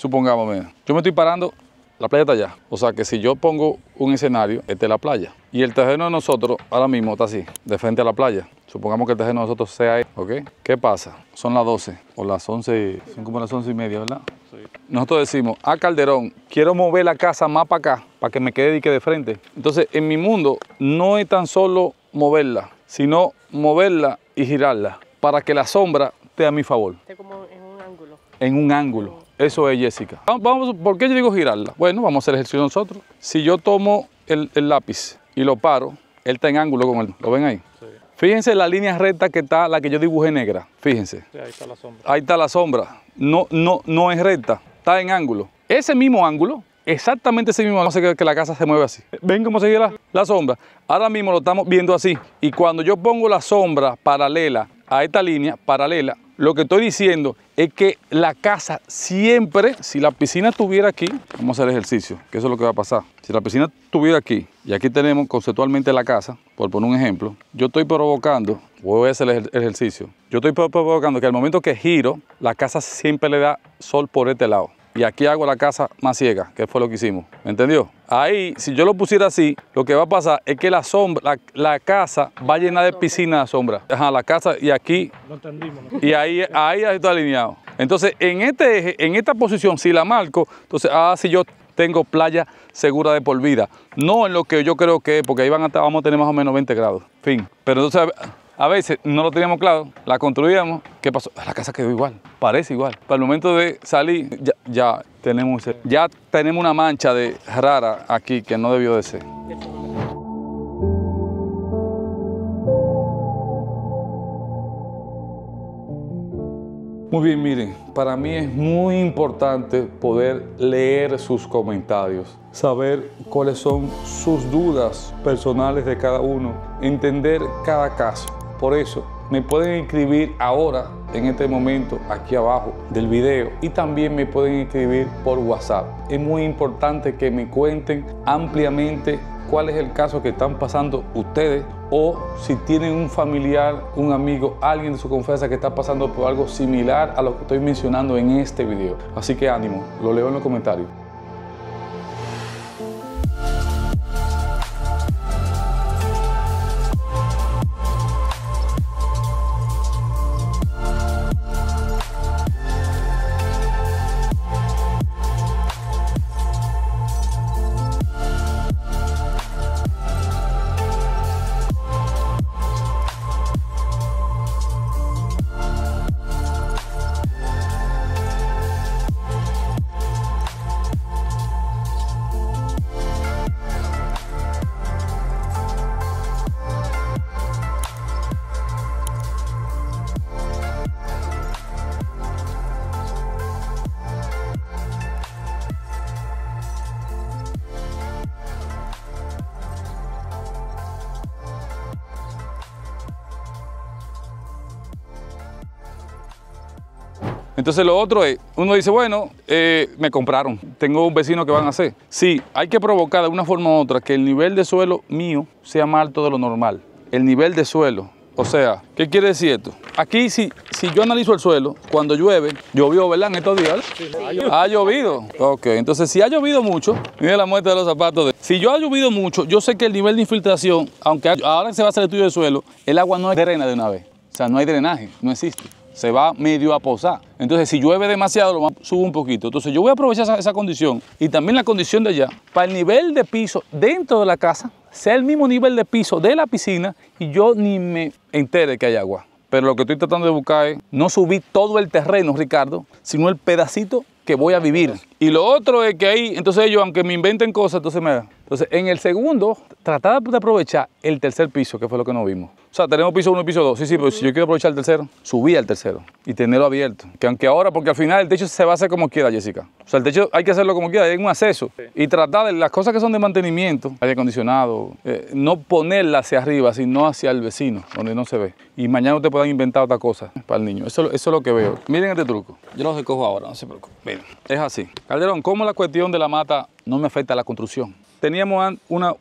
supongamos, yo me estoy parando, la playa está allá. O sea que si yo pongo un escenario, esta es la playa. Y el terreno de nosotros ahora mismo está así, de frente a la playa. Supongamos que el terreno de nosotros sea ahí, ¿ok? ¿Qué pasa? Son las 12 o las 11, son como las 11 y media, ¿verdad? Nosotros decimos, a ah, Calderón, quiero mover la casa más para acá, para que me quede que de frente. Entonces, en mi mundo, no es tan solo moverla, sino moverla y girarla, para que la sombra esté a mi favor. Esté como en un ángulo. En un ángulo. Eso es Jessica. Vamos, ¿Por qué yo digo girarla? Bueno, vamos a hacer ejercicio nosotros. Si yo tomo el, lápiz y lo paro, él está en ángulo con él. ¿Lo ven ahí? Sí. Fíjense la línea recta que está, la que yo dibujé negra. Fíjense. ahí está la sombra. Ahí está la sombra. No, no, no es recta, está en ángulo. Ese mismo ángulo, exactamente ese mismo ángulo, hace que la casa se mueve así. ¿Ven cómo se gira la, la sombra? Ahora mismo lo estamos viendo así. Y cuando yo pongo la sombra paralela a esta línea paralela, lo que estoy diciendo es que la casa siempre, si la piscina estuviera aquí, vamos a hacer ejercicio, que eso es lo que va a pasar. Si la piscina estuviera aquí, y aquí tenemos conceptualmente la casa, por poner un ejemplo, yo estoy provocando, voy a hacer el ejercicio, yo estoy provocando que al momento que giro, la casa siempre le da sol por este lado y aquí hago la casa más ciega, que fue lo que hicimos, ¿me entendió? Ahí, si yo lo pusiera así, lo que va a pasar es que la sombra, la, casa va a llenar de piscina de sombra. Ajá, la casa y aquí, y ahí, ahí está alineado. Entonces, en este eje, en esta posición, si la marco, entonces, ah, si yo tengo playa segura de por vida. No en lo que yo creo que es, porque ahí vamos a tener más o menos 20 grados. Fin. Pero entonces a veces no lo teníamos claro, la construíamos, ¿qué pasó? La casa quedó igual, parece igual. Para el momento de salir, ya, tenemos, ya tenemos una mancha de rara aquí que no debió de ser. Muy bien, miren, para mí es muy importante poder leer sus comentarios, saber cuáles son sus dudas personales de cada uno, entender cada caso. Por eso me pueden escribir ahora, en este momento, aquí abajo del video. Y también me pueden escribir por WhatsApp. Es muy importante que me cuenten ampliamente cuál es el caso que están pasando ustedes o si tienen un familiar, un amigo, alguien de su confianza que está pasando por algo similar a lo que estoy mencionando en este video. Así que ánimo, lo leo en los comentarios. Entonces lo otro es, uno dice, bueno, eh, me compraron, tengo un vecino que van a hacer. Sí, hay que provocar de una forma u otra que el nivel de suelo mío sea más alto de lo normal. El nivel de suelo, o sea, ¿qué quiere decir esto? Aquí, si, si yo analizo el suelo, cuando llueve, llovió, ¿verdad? En estos días. Ha llovido. Ok, entonces si ha llovido mucho, mire la muerte de los zapatos. De... Si yo ha llovido mucho, yo sé que el nivel de infiltración, aunque ahora se va a hacer el estudio de suelo, el agua no drena de una vez. O sea, no hay drenaje, no existe se va medio a posar. Entonces, si llueve demasiado, lo subo un poquito. Entonces, yo voy a aprovechar esa, condición y también la condición de allá para el nivel de piso dentro de la casa sea el mismo nivel de piso de la piscina y yo ni me entere que hay agua. Pero lo que estoy tratando de buscar es no subir todo el terreno, Ricardo, sino el pedacito que voy a vivir. Y lo otro es que ahí, entonces ellos, aunque me inventen cosas, entonces me entonces, en el segundo, tratar de aprovechar el tercer piso, que fue lo que nos vimos. O sea, tenemos piso 1 y piso dos. Sí, sí, pero si yo quiero aprovechar el tercero, subir al tercero y tenerlo abierto. Que aunque ahora, porque al final el techo se va a hacer como quiera, Jessica. O sea, el techo hay que hacerlo como quiera, hay un acceso. Y tratar de las cosas que son de mantenimiento, aire acondicionado, eh, no ponerla hacia arriba, sino hacia el vecino, donde no se ve. Y mañana usted puedan inventar otra cosa para el niño. Eso, es lo que veo. Miren este truco. Yo lo recojo ahora, no se preocupen. Miren, es así. Calderón, ¿cómo la cuestión de la mata no me afecta a la construcción? teníamos una,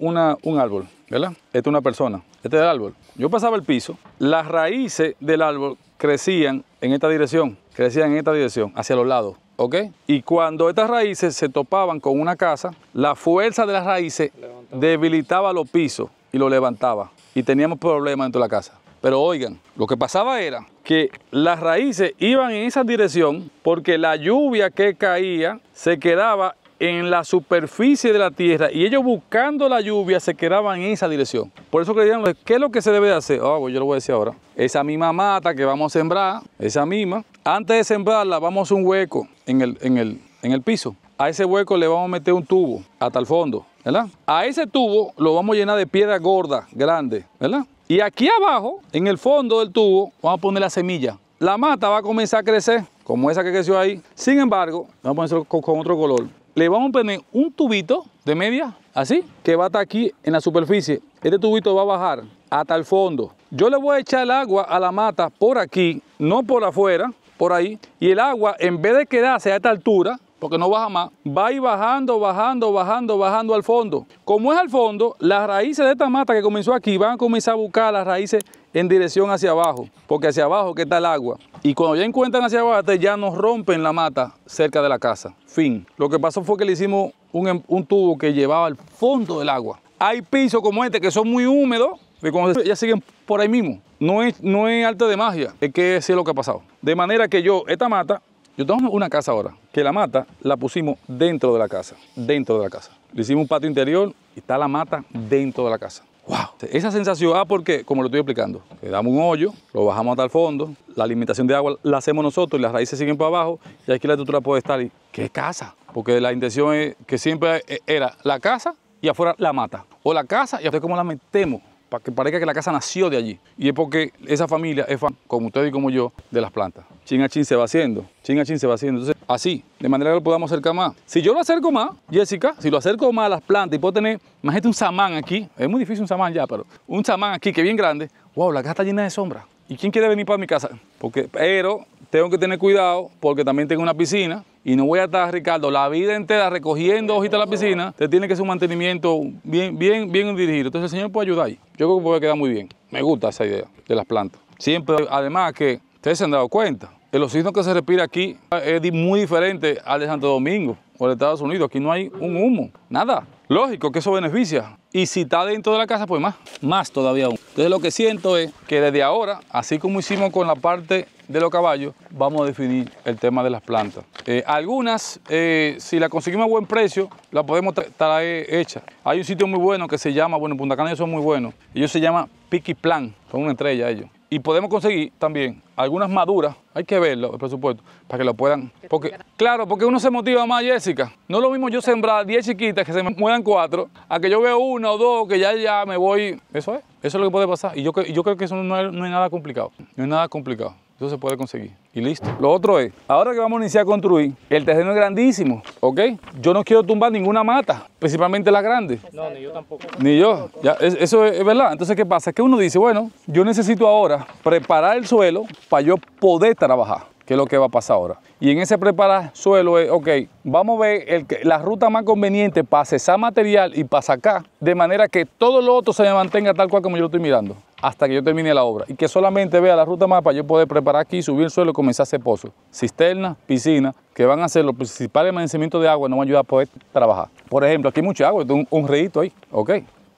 un árbol, ¿verdad? Esta es una persona, este es el árbol. Yo pasaba el piso, las raíces del árbol crecían en esta dirección, crecían en esta dirección, hacia los lados, ¿ok? Y cuando estas raíces se topaban con una casa, la fuerza de las raíces debilitaba los pisos y lo levantaba. Y teníamos problemas dentro de la casa. Pero oigan, lo que pasaba era que las raíces iban en esa dirección porque la lluvia que caía se quedaba en la superficie de la tierra y ellos buscando la lluvia se quedaban en esa dirección. Por eso creían, ¿qué es lo que se debe hacer? Ah, pues yo lo voy a decir ahora. Esa misma mata que vamos a sembrar, esa misma, antes de sembrarla vamos a un hueco en el, el, en el piso. A ese hueco le vamos a meter un tubo hasta el fondo, ¿verdad? A ese tubo lo vamos a llenar de piedra gorda, grande, ¿verdad? Y aquí abajo, en el fondo del tubo, vamos a poner la semilla. La mata va a comenzar a crecer, como esa que creció ahí. Sin embargo, vamos a ponerlo con otro color le vamos a poner un tubito de media, así, que va a estar aquí en la superficie. Este tubito va a bajar hasta el fondo. Yo le voy a echar el agua a la mata por aquí, no por afuera, por ahí. Y el agua, en vez de quedarse a esta altura, porque no baja más, va a ir bajando, bajando, bajando, bajando al fondo. Como es al fondo, las raíces de esta mata que comenzó aquí van a comenzar a buscar las raíces en dirección hacia abajo, porque hacia abajo que está el agua. Y cuando ya encuentran hacia abajo, ya nos rompen la mata cerca de la casa. Fin. Lo que pasó fue que le hicimos un, em, tubo que llevaba al fondo del agua. Hay pisos como este que son muy húmedos, que cuando ya siguen por ahí mismo. No es, no es arte de magia, es que es lo que ha pasado. De manera que yo, esta mata, yo tengo una casa ahora, que la mata la pusimos dentro de la casa, dentro de la casa. Le hicimos un patio interior y está la mata dentro de la casa. ¡Wow! Esa sensación, ah, porque, como lo estoy explicando, le damos un hoyo, lo bajamos hasta el fondo, la alimentación de agua la hacemos nosotros y las raíces siguen para abajo, y aquí la estructura puede estar, y ¡qué casa! Porque la intención es que siempre e, era la casa y afuera la mata, o la casa y afuera cómo la metemos para que parezca que la casa nació de allí. Y es porque esa familia es fan, como ustedes y como yo, de las plantas. Chin chin se va haciendo, chin chin se va haciendo. Entonces, así, de manera que lo podamos acercar más. Si yo lo acerco más, Jessica, si lo acerco más a las plantas y puedo tener, imagínate un samán aquí, es muy difícil un samán ya, pero un samán aquí que es bien grande, wow, la casa está llena de sombra. ¿Y quién quiere venir para mi casa? Porque, pero tengo que tener cuidado porque también tengo una piscina y no voy a estar, Ricardo, la vida entera recogiendo hojitas a la piscina, te tiene que ser un mantenimiento bien, bien, bien dirigido. Entonces el señor puede ayudar ahí. Yo creo que puede quedar muy bien. Me gusta esa idea de las plantas. Siempre, además que ustedes se han dado cuenta, el oxígeno que se respira aquí es muy diferente al de Santo Domingo o de Estados Unidos. Aquí no hay un humo, nada. Lógico que eso beneficia y si está dentro de la casa, pues más, más todavía aún. Entonces lo que siento es que desde ahora, así como hicimos con la parte de los caballos, vamos a definir el tema de las plantas. Eh, algunas, eh, si la conseguimos a buen precio, la podemos traer hecha. Hay un sitio muy bueno que se llama, bueno, Punta Cana ellos son muy buenos. Ellos se llaman Piqui Plan, son una estrella ellos. Y podemos conseguir también algunas maduras, hay que verlo, el presupuesto, para que lo puedan. Porque, claro, porque uno se motiva más, Jessica. No lo mismo yo sembrar 10 chiquitas que se me mueran 4, a que yo veo una o dos que ya, ya me voy. Eso es, eso es lo que puede pasar. Y yo, yo creo que eso no no es nada complicado. No es nada complicado. Entonces se puede conseguir. Y listo. Lo otro es, ahora que vamos a iniciar a construir, el terreno es grandísimo, ¿ok? Yo no quiero tumbar ninguna mata, principalmente la grande. No, ni yo tampoco. Ni yo. Ya, eso es, verdad. Entonces, ¿qué pasa? Es que uno dice, bueno, yo necesito ahora preparar el suelo para yo poder trabajar que es lo que va a pasar ahora. Y en ese preparar suelo es, ok, vamos a ver el, la ruta más conveniente para cesar material y para sacar, de manera que todo lo otro se mantenga tal cual como yo lo estoy mirando, hasta que yo termine la obra. Y que solamente vea la ruta más para yo poder preparar aquí, subir el suelo y comenzar a pozo, cisterna, piscina, que van a ser los principales amanecimientos de agua, no van a ayudar a poder trabajar. Por ejemplo, aquí hay mucha agua, un, un ahí, ok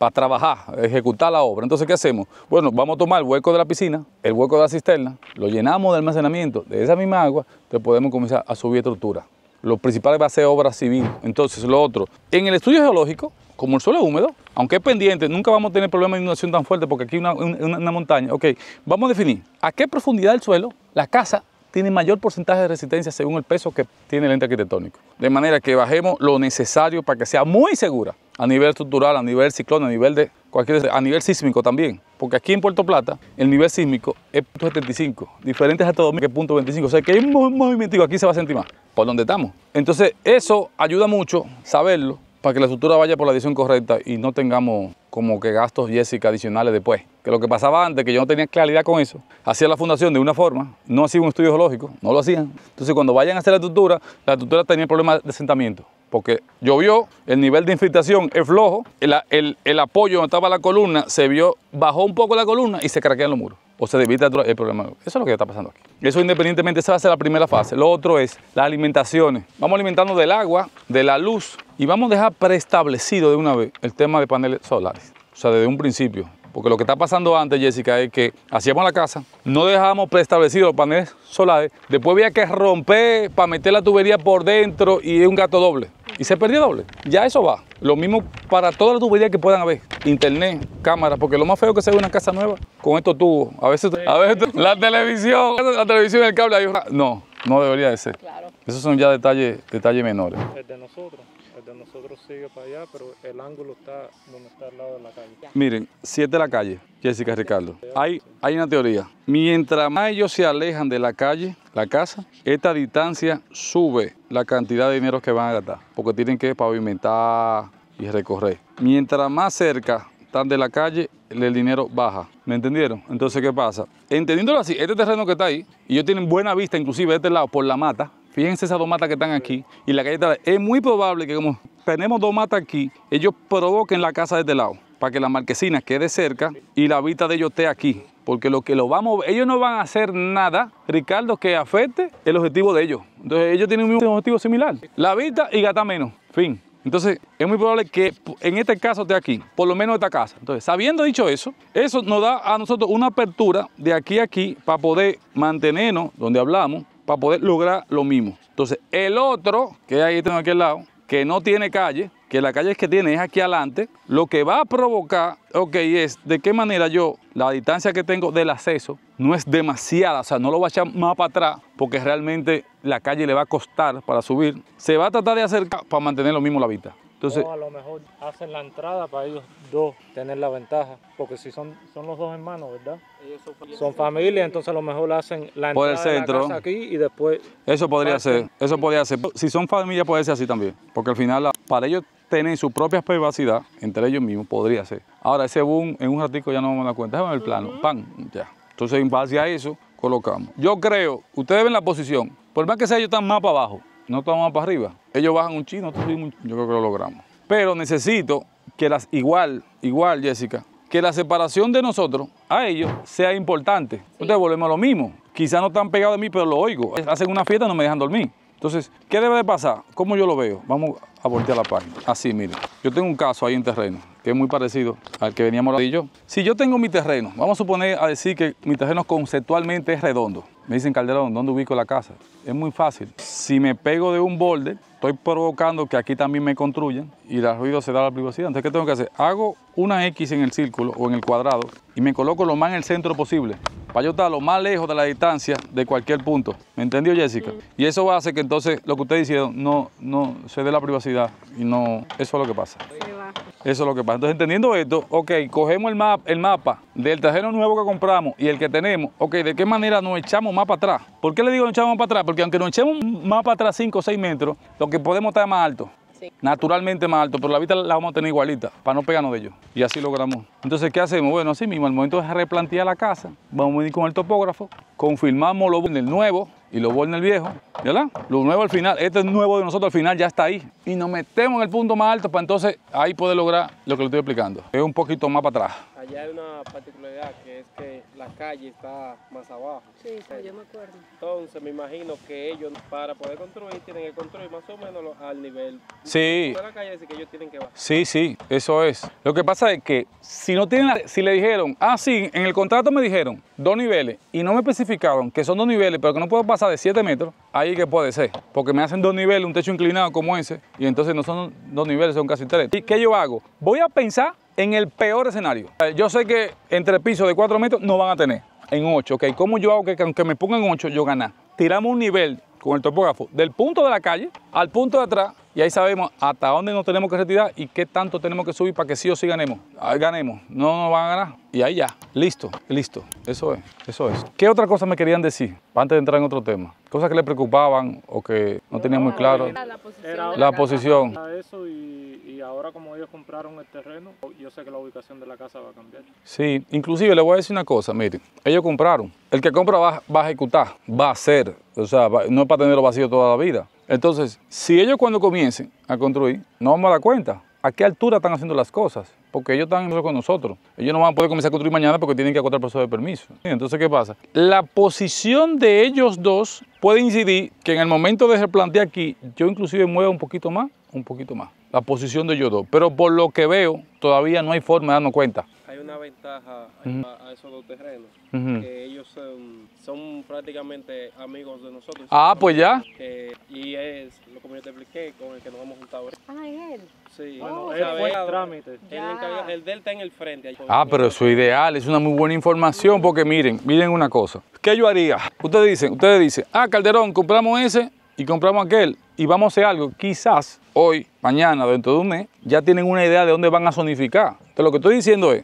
para trabajar, ejecutar la obra. Entonces, ¿qué hacemos? Bueno, vamos a tomar el hueco de la piscina, el hueco de la cisterna, lo llenamos de almacenamiento de esa misma agua, entonces podemos comenzar a subir estructura. Lo principal va a ser obra civil. Entonces, lo otro, en el estudio geológico, como el suelo es húmedo, aunque es pendiente, nunca vamos a tener problemas de inundación tan fuerte porque aquí hay una, una montaña. Ok, vamos a definir a qué profundidad del suelo la casa tiene mayor porcentaje de resistencia según el peso que tiene el ente arquitectónico. De manera que bajemos lo necesario para que sea muy segura a nivel estructural, a nivel ciclón, a nivel de cualquier, a nivel sísmico también. Porque aquí en Puerto Plata el nivel sísmico es 75, diferente hasta 2000 que es 25. O sea que hay muy movimiento aquí se va a sentir más, por donde estamos. Entonces eso ayuda mucho saberlo para que la estructura vaya por la dirección correcta y no tengamos como que gastos Jessica adicionales después. Que lo que pasaba antes, que yo no tenía claridad con eso, hacía la fundación de una forma, no hacía un estudio geológico, no lo hacían. Entonces cuando vayan a hacer la estructura, la estructura tenía problemas de asentamiento porque llovió, el nivel de infiltración es flojo, el, apoyo donde estaba la columna se vio, bajó un poco la columna y se craquean los muros. O se debilita el problema. Eso es lo que está pasando aquí. Eso independientemente, esa va a ser la primera fase. Lo otro es las alimentaciones. Vamos alimentando del agua, de la luz y vamos a dejar preestablecido de una vez el tema de paneles solares. O sea, desde un principio. Porque lo que está pasando antes, Jessica, es que hacíamos la casa, no dejábamos preestablecido los paneles solares, después había que romper para meter la tubería por dentro y es un gato doble y se perdió doble. Ya eso va. Lo mismo para todas las tuberías que puedan haber. Internet, cámara, porque lo más feo que se ve una casa nueva con estos tubos. A veces, la televisión, la televisión, el cable, ahí no, no debería de ser. Claro. Esos son ya detalles, detalles menores. El de nosotros, el de nosotros sigue para allá, pero el ángulo está donde está al lado de la calle. Miren, siete de la calle, Jessica Ricardo. Hay, hay una teoría. Mientras más ellos se alejan de la calle, la casa, esta distancia sube la cantidad de dinero que van a gastar, porque tienen que pavimentar y recorrer. Mientras más cerca están de la calle, el dinero baja. ¿Me entendieron? Entonces, ¿qué pasa? Entendiéndolo así, este terreno que está ahí, y ellos tienen buena vista, inclusive de este lado, por la mata. Fíjense esas dos matas que están aquí y la calle está. Es muy probable que como tenemos dos matas aquí, ellos provoquen la casa de este lado para que la marquesina quede cerca y la vista de ellos esté aquí. Porque lo que lo vamos, ellos no van a hacer nada, Ricardo, que afecte el objetivo de ellos. Entonces ellos tienen un objetivo similar. La vista y gata menos. Fin. Entonces, es muy probable que en este caso esté aquí, por lo menos esta casa. Entonces, sabiendo dicho eso, eso nos da a nosotros una apertura de aquí a aquí para poder mantenernos donde hablamos, para poder lograr lo mismo. Entonces, el otro, que ahí tengo aquí aquel lado, que no tiene calle, que la calle que tiene es aquí adelante, lo que va a provocar, ok, es de qué manera yo, la distancia que tengo del acceso no es demasiada, o sea, no lo va a echar más para atrás, porque realmente la calle le va a costar para subir. Se va a tratar de acercar para mantener lo mismo la vista. Entonces, a lo mejor hacen la entrada para ellos dos tener la ventaja, porque si son, son los dos hermanos, ¿verdad? son, familia, entonces a lo mejor hacen la entrada el centro. De la casa aquí y después... Eso podría ser, eso podría ser. Si son familia puede ser así también, porque al final para ellos tener su propia privacidad entre ellos mismos, podría ser. Ahora ese boom en un ratico ya no vamos a dar cuenta, déjame el plano, ¡pam! ya. Entonces en base a eso colocamos. Yo creo, ustedes ven la posición, por más que sea ellos tan más para abajo, no estamos para arriba. Ellos bajan un chino, nosotros un chino. Yo creo que lo logramos. Pero necesito que las, igual, igual, Jessica, que la separación de nosotros a ellos sea importante. Ustedes volvemos a lo mismo. Quizás no están pegados a mí, pero lo oigo. Hacen una fiesta, y no me dejan dormir. Entonces, ¿qué debe de pasar? ¿Cómo yo lo veo? Vamos a voltear la página. Así, mire. Yo tengo un caso ahí en terreno que es muy parecido al que veníamos y yo. Si yo tengo mi terreno, vamos a suponer a decir que mi terreno conceptualmente es redondo. Me dicen, Calderón, ¿dónde ubico la casa? Es muy fácil. Si me pego de un borde, estoy provocando que aquí también me construyan y el ruido se da la privacidad. Entonces, ¿qué tengo que hacer? Hago una X en el círculo o en el cuadrado y me coloco lo más en el centro posible para yo estar lo más lejos de la distancia de cualquier punto. ¿Me entendió, Jessica? Mm. Y eso va a hacer que entonces lo que ustedes hicieron no, no se dé la privacidad y no... Eso es lo que pasa. Eso es lo que pasa. Entonces, entendiendo esto, ok, cogemos el, map, el mapa del terreno nuevo que compramos y el que tenemos, ok, ¿de qué manera nos echamos más para atrás. porque le digo no echamos para atrás? Porque aunque nos echemos más para atrás 5 o 6 metros, lo que podemos estar más alto. Naturalmente más alto, pero la vista la vamos a tener igualita, para no pegarnos de ellos. Y así logramos. Entonces, ¿qué hacemos? Bueno, así mismo, al momento de replantear la casa, vamos a ir con el topógrafo, confirmamos lo en el nuevo, y lo en el viejo, ¿verdad? Lo nuevo al final, este es nuevo de nosotros al final, ya está ahí. Y nos metemos en el punto más alto para entonces ahí poder lograr lo que le estoy explicando. Es un poquito más para atrás allá hay una particularidad que es que la calle está más abajo. Sí, sí, yo me acuerdo. Entonces me imagino que ellos para poder construir tienen que construir más o menos al nivel sí. de la calle, así que ellos tienen que bajar. Sí, sí, eso es. Lo que pasa es que si no tienen, si le dijeron, ah, sí, en el contrato me dijeron dos niveles y no me especificaron que son dos niveles, pero que no puedo pasar de 7 metros, ahí que puede ser, porque me hacen dos niveles, un techo inclinado como ese, y entonces no son dos niveles, son casi tres. ¿Y qué yo hago? Voy a pensar en el peor escenario. Yo sé que entre pisos de 4 metros no van a tener en 8, ¿ok? como yo hago que aunque me pongan 8 yo gana Tiramos un nivel con el topógrafo del punto de la calle al punto de atrás y ahí sabemos hasta dónde nos tenemos que retirar y qué tanto tenemos que subir para que sí o sí ganemos. Ah, ganemos, no nos van a ganar y ahí ya, listo, listo. Eso es, eso es. ¿Qué otra cosa me querían decir antes de entrar en otro tema? Cosas que les preocupaban o que no tenían muy claro. La posición. La posición. Eso y, ahora como ellos compraron el terreno, yo sé que la ubicación de la casa va a cambiar. Sí, inclusive le voy a decir una cosa, miren, ellos compraron. El que compra va, va a ejecutar, va a hacer, o sea, no es para tenerlo vacío toda la vida. Entonces, si ellos cuando comiencen a construir, no vamos a dar cuenta a qué altura están haciendo las cosas, porque ellos están con nosotros. Ellos no van a poder comenzar a construir mañana porque tienen que acotar el proceso de permiso. Entonces, ¿qué pasa? La posición de ellos dos puede incidir que en el momento de replantear aquí, yo inclusive mueva un poquito más, un poquito más, la posición de ellos dos. Pero por lo que veo, todavía no hay forma de darnos cuenta una ventaja a, esos dos terrenos, que ellos son, prácticamente amigos de nosotros. Ah, pues ya. y es lo que yo te expliqué, con el que nos hemos juntado. Ah, él. Sí, oh, bueno, él fue el trámite. El, el, delta en el frente. Ah, pero eso es ideal, es una muy buena información, porque miren, miren una cosa. ¿Qué yo haría? Ustedes dicen, ustedes dicen, ah, Calderón, compramos ese y compramos aquel y vamos a hacer algo, quizás hoy, mañana, dentro de un mes, ya tienen una idea de dónde van a zonificar. Entonces lo que estoy diciendo es,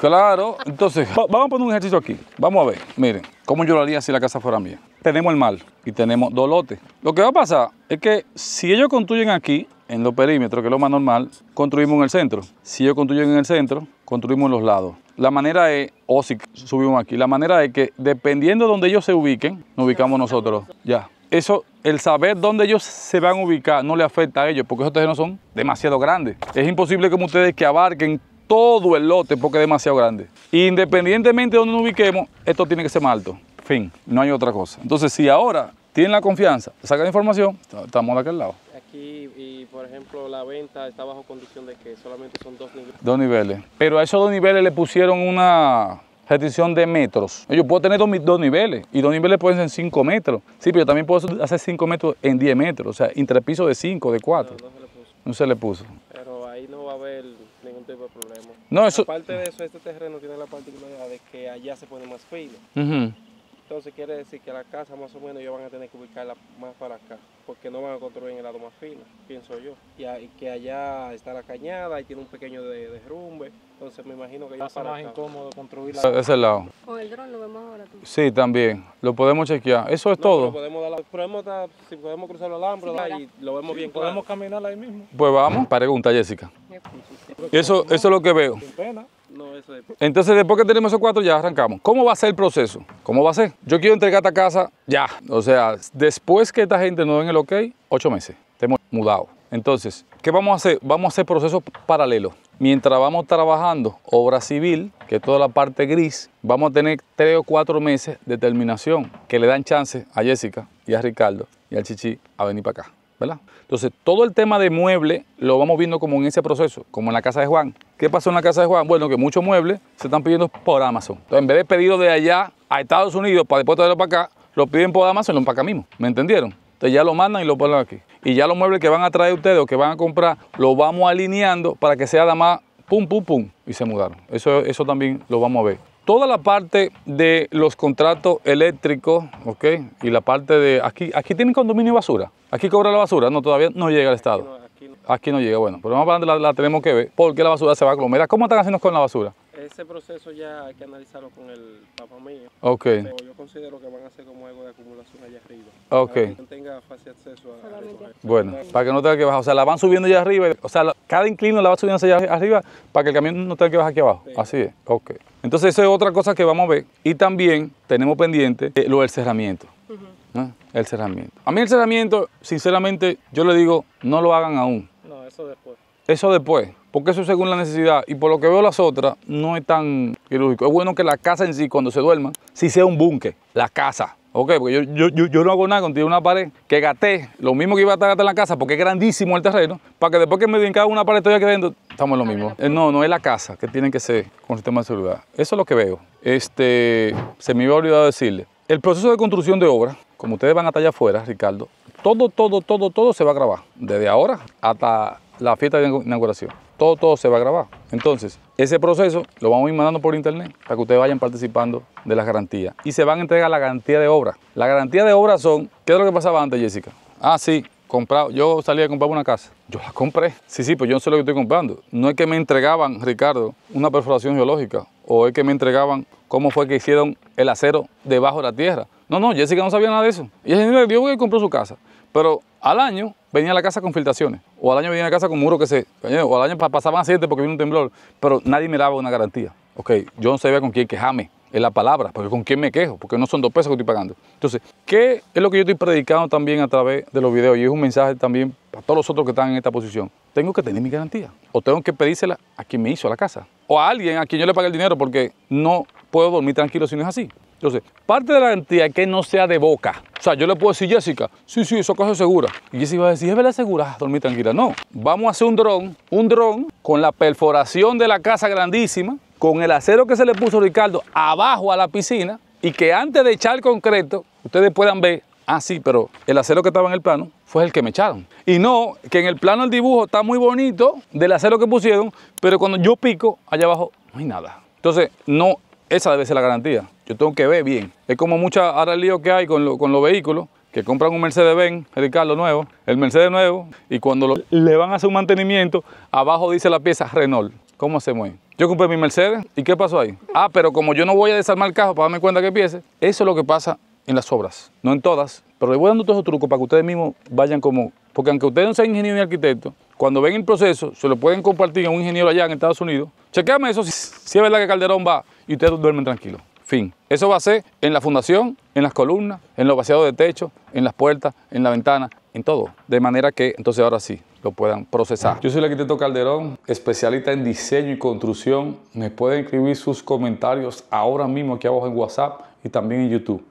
Claro, entonces. vamos a poner un ejercicio aquí. Vamos a ver. Miren, ¿cómo yo lo haría si la casa fuera mía? Tenemos el mal y tenemos dos lotes. Lo que va a pasar es que si ellos construyen aquí, en los perímetros, que es lo más normal, construimos en el centro. Si ellos construyen en el centro, construimos en los lados. La manera es, o si subimos aquí, la manera es que dependiendo de donde ellos se ubiquen, nos ubicamos nosotros. Ya. Eso, el saber dónde ellos se van a ubicar no le afecta a ellos, porque esos terrenos son demasiado grandes. Es imposible como ustedes que abarquen todo el lote porque es demasiado grande. Independientemente de donde nos ubiquemos, esto tiene que ser más alto. Fin, no hay otra cosa. Entonces, si ahora tienen la confianza, sacan información, estamos de aquel lado. Aquí, y por ejemplo, la venta está bajo condición de que solamente son dos niveles. Dos niveles. Pero a esos dos niveles le pusieron una restricción de metros. Yo puedo tener dos, niveles y dos niveles pueden ser cinco metros. Sí, pero yo también puedo hacer cinco metros en diez metros, o sea, entre pisos de cinco, de cuatro No, se le puso. No se le puso va a haber ningún tipo de problema. No, Aparte de eso, este terreno tiene la particularidad de que allá se pone más fino. Entonces quiere decir que la casa más o menos ellos van a tener que ubicarla más para acá, porque no van a construir en el lado más fino, pienso yo. Y, que allá está la cañada y tiene un pequeño derrumbe. Entonces me imagino que ya está más incómodo construir la... Ese lado. O el dron lo vemos ahora. ¿tú? Sí, también. Lo podemos chequear. Eso es todo. Podemos dar si podemos cruzar el alambre y lo vemos bien Podemos caminar ahí mismo. Pues vamos. Pregunta, Jessica. Eso, eso es lo que veo. Entonces, después que tenemos esos cuatro, ya arrancamos. ¿Cómo va a ser el proceso? ¿Cómo va a ser? Yo quiero entregar esta casa ya. O sea, después que esta gente nos den el ok, ocho meses. Estamos mudados Entonces, ¿qué vamos a hacer? Vamos a hacer procesos paralelos. Mientras vamos trabajando obra civil, que es toda la parte gris, vamos a tener tres o cuatro meses de terminación que le dan chance a Jessica y a Ricardo y al Chichi a venir para acá. ¿verdad? Entonces, todo el tema de mueble lo vamos viendo como en ese proceso, como en la casa de Juan. ¿Qué pasó en la casa de Juan? Bueno, que muchos muebles se están pidiendo por Amazon. Entonces, en vez de pedirlo de allá a Estados Unidos para después traerlo para acá, lo piden por Amazon y lo para acá mismo. ¿Me entendieron? Entonces ya lo mandan y lo ponen aquí. Y ya los muebles que van a traer ustedes o que van a comprar, los vamos alineando para que sea nada más pum, pum, pum. Y se mudaron. Eso, eso también lo vamos a ver. Toda la parte de los contratos eléctricos, ¿ok? Y la parte de... Aquí, aquí tienen condominio y basura. Aquí cobra la basura. No, todavía no llega al Estado. Aquí no, llega, bueno. Pero más adelante la, la tenemos que ver porque la basura se va a aglomerar. ¿Cómo están haciendo con la basura? ese proceso ya hay que analizarlo con el papá mío. Ok. Pero yo considero que van a ser como algo de acumulación allá arriba. Para que tenga fácil acceso a Bueno, para que no tenga que bajar. O sea, la van subiendo allá arriba. O sea, cada inclino la va subiendo hacia allá arriba para que el camión no tenga que bajar aquí abajo. Así es. Ok. Entonces, eso es otra cosa que vamos a ver. Y también tenemos pendiente eh, lo del cerramiento. El cerramiento. A mí el cerramiento, sinceramente, yo le digo, no lo hagan aún. No, eso después. Eso después porque eso según la necesidad. Y por lo que veo las otras, no es tan quirúrgico. Es bueno que la casa en sí, cuando se duerma, sí sea un búnker, la casa. Ok, porque yo, yo, no hago nada contigo una pared que gaté, lo mismo que iba a estar en la casa, porque es grandísimo el terreno, para que después que me cada una pared estoy aquí estamos en lo mismo. Eh, no, no es la casa que tiene que ser con el sistema de seguridad. Eso es lo que veo. Este, se me iba a olvidar decirle. El proceso de construcción de obra, como ustedes van hasta allá afuera, Ricardo, todo, todo, todo, todo se va a grabar. Desde ahora hasta la fiesta de inauguración todo, todo se va a grabar. Entonces, ese proceso lo vamos a ir mandando por internet para que ustedes vayan participando de las garantías. Y se van a entregar la garantía de obra. La garantía de obra son, ¿qué es lo que pasaba antes, Jessica? Ah, sí, comprado. Yo salí a comprar una casa. Yo la compré. Sí, sí, pues yo no sé lo que estoy comprando. No es que me entregaban, Ricardo, una perforación geológica o es que me entregaban cómo fue que hicieron el acero debajo de la tierra. No, no, Jessica no sabía nada de eso. Y ella dio y compró su casa. Pero al año venía a la casa con filtraciones, o al año venía a la casa con muro que se, o al año pasaban accidentes porque vino un temblor, pero nadie me daba una garantía. Ok, yo no sabía con quién quejarme, es la palabra, porque con quién me quejo, porque no son dos pesos que estoy pagando. Entonces, ¿qué es lo que yo estoy predicando también a través de los videos? Y es un mensaje también para todos los otros que están en esta posición. Tengo que tener mi garantía, o tengo que pedírsela a quien me hizo la casa, o a alguien a quien yo le pagué el dinero, porque no puedo dormir tranquilo si no es así. Entonces, parte de la garantía que no sea de boca. O sea, yo le puedo decir, Jessica, sí, sí, eso cosa es segura. Y Jessica va a decir, es verdad segura, dormí tranquila. No, vamos a hacer un dron, un dron con la perforación de la casa grandísima, con el acero que se le puso Ricardo abajo a la piscina y que antes de echar el concreto, ustedes puedan ver, ah, sí, pero el acero que estaba en el plano fue el que me echaron. Y no, que en el plano el dibujo está muy bonito del acero que pusieron, pero cuando yo pico allá abajo no hay nada. Entonces, no, esa debe ser la garantía. Yo tengo que ver bien. Es como mucha ahora el lío que hay con, los vehículos, que compran un Mercedes-Benz, Ricardo nuevo, el Mercedes nuevo, y cuando le van a hacer un mantenimiento, abajo dice la pieza Renault. ¿Cómo se mueve? Yo compré mi Mercedes, ¿y qué pasó ahí? Ah, pero como yo no voy a desarmar el carro para darme cuenta que pieza, eso es lo que pasa en las obras, no en todas, pero les voy dando todos esos trucos para que ustedes mismos vayan como, porque aunque ustedes no sean ingeniero ni arquitecto cuando ven el proceso, se lo pueden compartir a un ingeniero allá en Estados Unidos. Chequeame eso si, si es verdad que Calderón va y ustedes duermen tranquilos. Fin. Eso va a ser en la fundación, en las columnas, en los vaciados de techo, en las puertas, en la ventana, en todo. De manera que entonces ahora sí lo puedan procesar. Yo soy el arquitecto Calderón, especialista en diseño y construcción. Me pueden escribir sus comentarios ahora mismo aquí abajo en WhatsApp y también en YouTube.